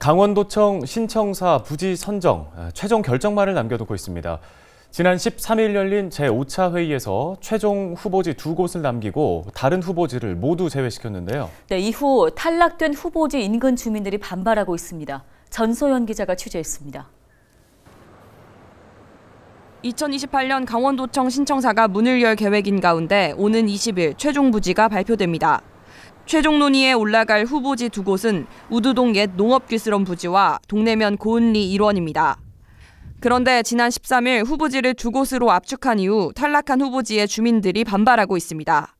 강원도청 신청사 부지 선정 아, 최종 결정만을 남겨놓고 있습니다. 지난 13일 열린 제5차 회의에서 최종 후보지 두 곳을 남기고 다른 후보지를 모두 제외시켰는데요. 네, 이후 탈락된 후보지 인근 주민들이 반발하고 있습니다. 전소연 기자가 취재했습니다. 2028년 강원도청 신청사가 문을 열 계획인 가운데 오는 20일 최종 부지가 발표됩니다. 최종 논의에 올라갈 후보지 두 곳은 우두동 옛 농업기술원 부지와 동네면 고은리 일원입니다. 그런데 지난 13일 후보지를 두 곳으로 압축한 이후 탈락한 후보지의 주민들이 반발하고 있습니다.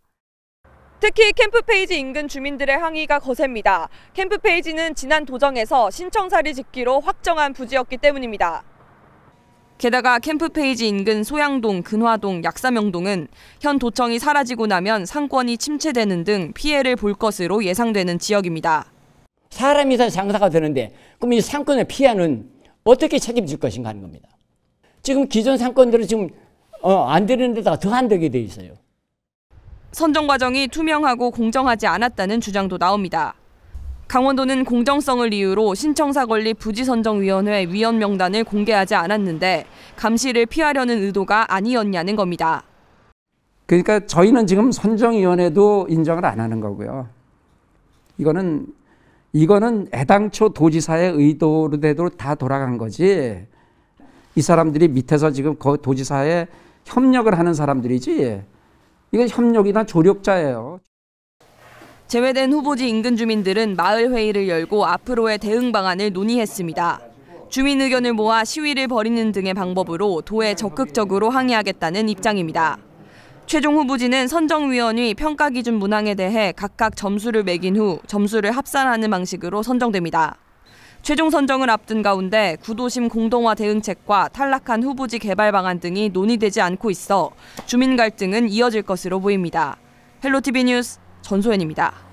특히 캠프페이지 인근 주민들의 항의가 거셉니다. 캠프페이지는 지난 도정에서 신청사를 짓기로 확정한 부지였기 때문입니다. 게다가 캠프페이지 인근 소양동, 근화동, 약사명동은 현 도청이 사라지고 나면 상권이 침체되는 등 피해를 볼 것으로 예상되는 지역입니다. 사람이 다 장사가 되는데 그럼 이 상권의 피해는 어떻게 책임질 것인가 하는 겁니다. 지금 기존 상권들은 지금 어, 안 되는 데다가 더 안 되게 돼 있어요. 선정 과정이 투명하고 공정하지 않았다는 주장도 나옵니다. 강원도는 공정성을 이유로 신청사 권리 부지선정위원회 위원 명단을 공개하지 않았는데 감시를 피하려는 의도가 아니었냐는 겁니다. 그러니까 저희는 지금 선정위원회도 인정을 안 하는 거고요. 이거는 이거는 애당초 도지사의 의도대로 다 돌아간 거지. 이 사람들이 밑에서 지금 그 도지사에 협력을 하는 사람들이지. 이거 협력이나 조력자예요. 제외된 후보지 인근 주민들은 마을 회의를 열고 앞으로의 대응 방안을 논의했습니다. 주민 의견을 모아 시위를 벌이는 등의 방법으로 도에 적극적으로 항의하겠다는 입장입니다. 최종 후보지는 선정위원이 평가 기준 문항에 대해 각각 점수를 매긴 후 점수를 합산하는 방식으로 선정됩니다. 최종 선정을 앞둔 가운데 구도심 공동화 대응책과 탈락한 후보지 개발 방안 등이 논의되지 않고 있어 주민 갈등은 이어질 것으로 보입니다. 헬로티비 뉴스 전소연입니다.